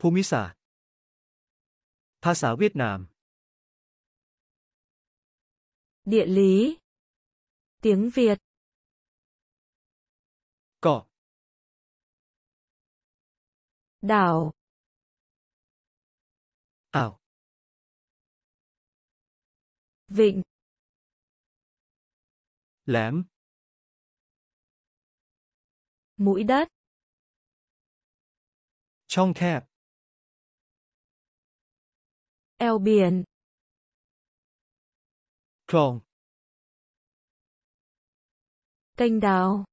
ภูมิศาสตร์ภาษาเวียดนาม địa lý tiếng Việt cỏ, đảo ảo vịnh lém mũi đất trong kẹp eo biển Tròn. Kênh đào.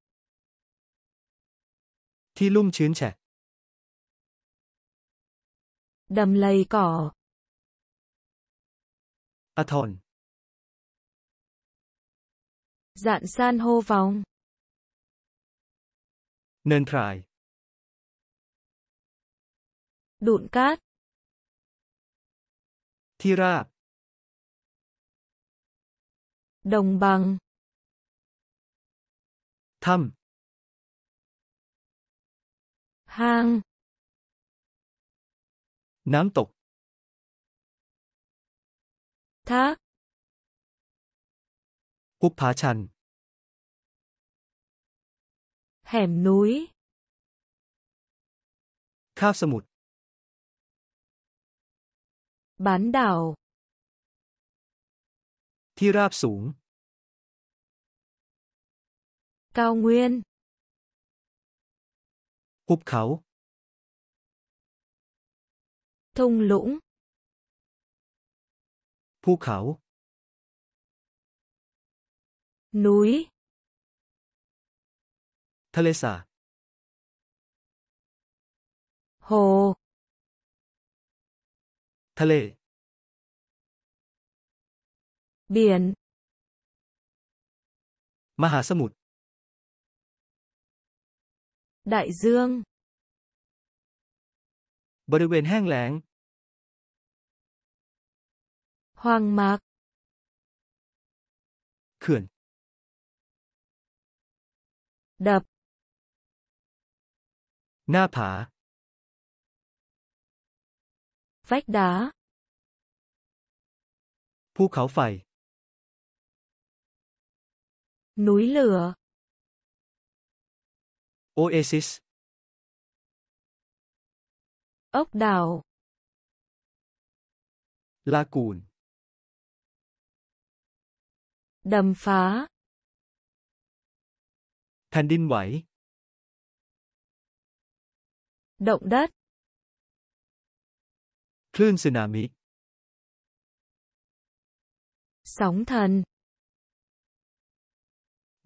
Thi lung chiến trẻ. Đầm lầy cỏ. Athon. À, Dạn san hô vòng. Nền trại. Đụn cát. ที่ราบดงบังถ้ห้าง น้ำตก ทักภูผาชัน่มนุ้ยคาบสมุทร bán đảo ที่ราบสูง cao nguyên หุบเขา thung lũng ภูเขา núi ทะเลสาบ hồ ทะเลเบียนมหาสมุทรด ạ i dương บริเวณแห้งแล้ง hoang mạc เขื่อน đập หน้าผา Vách đá. phu khảo ภูเขาไฟ núi lửa Oasis ốc đảo Lagoon đầm phá thành đinh แผ่นดินไหว động đất คลื่นสึนามิ สองทัน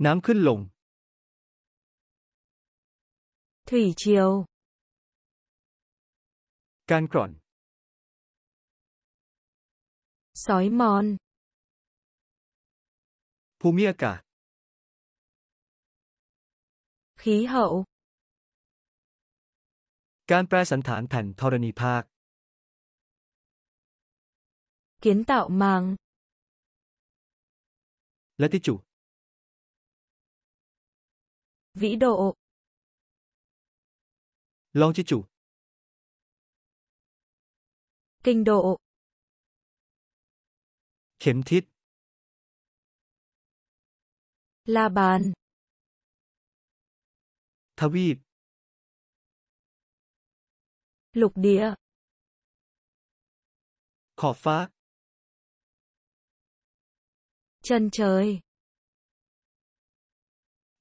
น้ำขึ้นลง thủy triều, การกร่อนสอยมอน ภูมิอากาศ khí hậu, การแปลสันฐานแผ่นธรณีภาค kiến tạo màng Là thiết chủ. Vĩ độ. Long thiết chủ. Kinh độ. Khiếm thiết. La bàn. Thà vịp. Lục địa. Khỏ phá. Chân trời.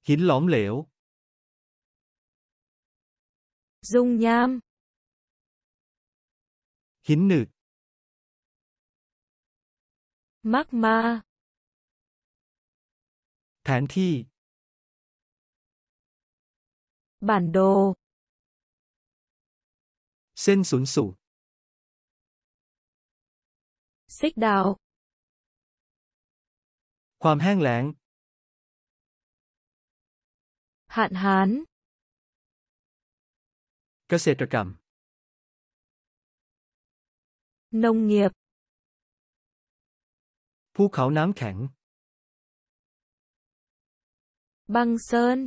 หินหลอมเหลว lõm Dung nham. Hiến nực. Magma. Thán thi. Bản đồ. Sen sốn sủ. Xích đào ความแห้งแล้ง hạn hán, เกษตรกรรม nông nghiệp, ภูเขาน้ำแข็ง băng sơn,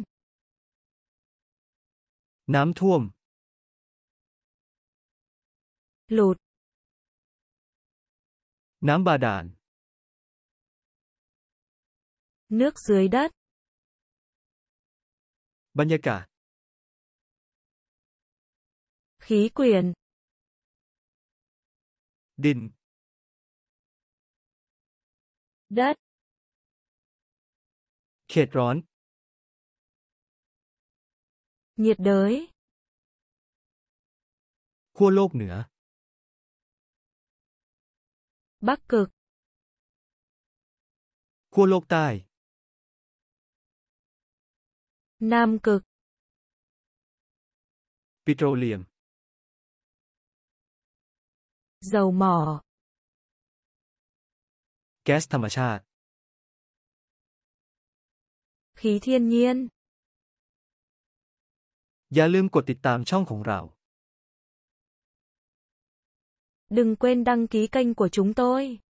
น้ำท่วม lụt, น้ำบาดาล Nước dưới đất. Banyaka. Khí quyển. Định. Đất. Khệt rón. Nhiệt đới. Khua lốp nữa. Bắc cực. Khua lốp tai. Nam cực. Petroleum. Dầu mỏ. Gas ธรรมชาติ khí thiên nhiên. อย่าลืมกดติดตามช่องของเรา Đừng quên đăng ký kênh của chúng tôi.